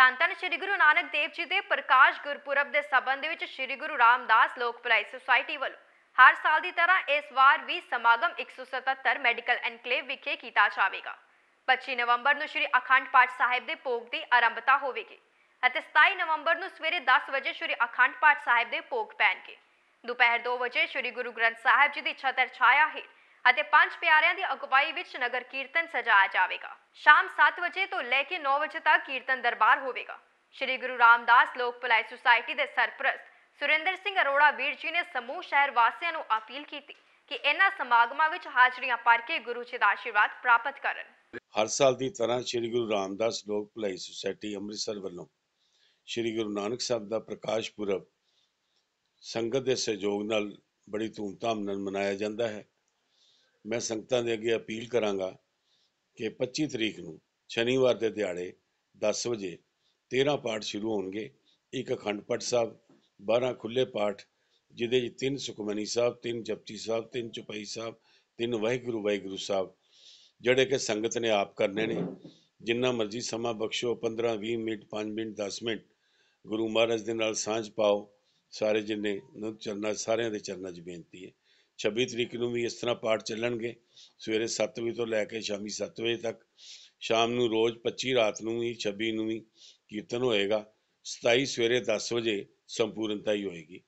ਧੰਨ ਧੰਨ ਸ੍ਰੀ ਗੁਰੂ ਨਾਨਕ ਦੇਵ ਜੀ ਦੇ ਪ੍ਰਕਾਸ਼ ਗੁਰਪੁਰਬ ਦੇ ਸਬੰਧ ਵਿੱਚ ਸ੍ਰੀ ਗੁਰੂ ਰਾਮਦਾਸ ਲੋਕ ਭਲਾਈ ਸੁਸਾਇਟੀ ਵੱਲੋਂ ਹਰ ਸਾਲ ਦੀ ਤਰ੍ਹਾਂ ਇਸ ਵਾਰ ਵੀ ਸਮਾਗਮ 177 ਮੈਡੀਕਲ ਐਨਕਲੇਵ ਵਿਖੇ ਕੀਤਾ ਜਾਵੇਗਾ 25 ਨਵੰਬਰ ਨੂੰ ਸ੍ਰੀ ਅਖੰਡ ਪਾਠ ਸਾਹਿਬ ਦੇ ਭੋਗ ਦੀ ਆਰੰਭਤਾ ਹੋਵੇਗੀ ਅਤੇ 27 ਨਵੰਬਰ ਨੂੰ ਸਵੇਰੇ 10 ਵਜੇ ਸ੍ਰੀ ਅਖੰਡ ਪਾਠ ਸਾਹਿਬ ਦੇ ਭੋਗ ਪੈਣਗੇ ਦੁਪਹਿਰ 2 ਵਜੇ ਸ੍ਰੀ ਗੁਰੂ ਗ੍ਰੰਥ ਸਾਹਿਬ ਜੀ ਦੀ ਛਤਰ ਛਾਇਆ ਹੇਠ ਅਤੇ ਪੰਜ ਪਿਆਰਿਆਂ ਦੀ ਅਗਵਾਈ ਵਿੱਚ ਨਗਰ ਕੀਰਤਨ ਸਜਾਇਆ ਜਾਵੇਗਾ ਸ਼ਾਮ 7 ਵਜੇ ਤੋਂ ਲੈ ਕੇ 9 ਵਜੇ ਤੱਕ ਕੀਰਤਨ ਦਰਬਾਰ ਹੋਵੇਗਾ ਸ਼੍ਰੀ ਗੁਰੂ ਰਾਮਦਾਸ ਲੋਕ ਭਲਾਈ ਸੁਸਾਇਟੀ ਦੇ ਸਰਪ੍ਰਸਤ ਸੁਰਿੰਦਰ ਸਿੰਘ ਅਰੋੜਾ ਵੀਰ ਜੀ ਨੇ ਸਮੂਹ ਸ਼ਹਿਰ ਵਾਸੀਆਂ ਨੂੰ ਅਪੀਲ ਕੀਤੀ ਕਿ ਇਹਨਾਂ ਸਮਾਗਮਾਂ ਵਿੱਚ ਹਾਜ਼ਰੀਆਂ ਭਰ ਕੇ ਗੁਰੂ ਜੀ ਦਾ ਆਸ਼ੀਰਵਾਦ ਪ੍ਰਾਪਤ ਕਰਨ ਹਰ ਸਾਲ ਦੀ ਤਰ੍ਹਾਂ ਸ਼੍ਰੀ ਗੁਰੂ ਰਾਮਦਾਸ ਲੋਕ ਭਲਾਈ ਸੁਸਾਇਟੀ ਅੰਮ੍ਰਿਤਸਰ ਵੱਲੋਂ ਸ਼੍ਰੀ ਗੁਰੂ ਨਾਨਕ ਸਾਹਿਬ ਦਾ ਪ੍ਰਕਾਸ਼ ਪੁਰਬ ਸੰਗਤ ਦੇ ਸਹਿਯੋਗ ਨਾਲ ਬੜੀ ਧੂਮਧਾਮ ਨਾਲ ਮਨਾਇਆ ਜਾਂਦਾ ਹੈ ਮੈਂ ਸੰਗਤਾਂ ਦੇ ਅੱਗੇ ਅਪੀਲ ਕਰਾਂਗਾ ਕਿ 25 ਤਰੀਕ ਨੂੰ ਸ਼ਨੀਵਾਰ ਦੇ ਦਿਹਾੜੇ 10 ਵਜੇ 13 ਪਾਠ ਸ਼ੁਰੂ ਹੋਣਗੇ ਇੱਕ ਅਖੰਡ ਪਾਠ ਸਾਹਿਬ 12 ਖੁੱਲੇ ਪਾਠ ਜਿਦੇ ਜੀ ਤਿੰਨ ਸੁਖਮਨੀ ਸਾਹਿਬ ਤਿੰਨ ਜਪਜੀ ਸਾਹਿਬ ਤਿੰਨ ਚੁਪਈ ਸਾਹਿਬ ਤਿੰਨ ਵਾਹਿਗੁਰੂ ਵਾਹਿਗੁਰੂ ਸਾਹਿਬ ਜਿਹੜੇ ਕਿ ਸੰਗਤ ਨੇ ਆਪ ਕਰਨੇ ਨੇ ਜਿੰਨਾ ਮਰਜ਼ੀ ਸਮਾਂ ਬਖਸ਼ੋ 15 20 ਮਿੰਟ 5 ਮਿੰਟ 10 ਮਿੰਟ ਗੁਰੂ ਮਹਾਰਾਜ ਦੇ ਨਾਲ ਸਾਂਝ ਪਾਓ ਸਾਰੇ ਜਿੰਨੇ ਚਰਨਾਂ ਸਾਰਿਆਂ ਦੇ ਚਰਨਾਂ 'ਚ ਬੇਨਤੀ ਹੈ 26 ਤਰੀਕ ਨੂੰ ਵੀ ਇਸ ਤਰ੍ਹਾਂ ਪਾਠ ਚੱਲਣਗੇ ਸਵੇਰੇ 7 ਵਜੇ ਤੋਂ ਲੈ ਕੇ ਸ਼ਾਮੀ 7 ਵਜੇ ਤੱਕ ਸ਼ਾਮ ਨੂੰ ਰੋਜ਼ 25 ਰਾਤ ਨੂੰ ਵੀ 26 ਨੂੰ ਵੀ ਕੀਰਤਨ ਹੋਏਗਾ 27 ਸਵੇਰੇ 10 ਵਜੇ ਸੰਪੂਰਨਤਾ ਹੀ ਹੋਏਗੀ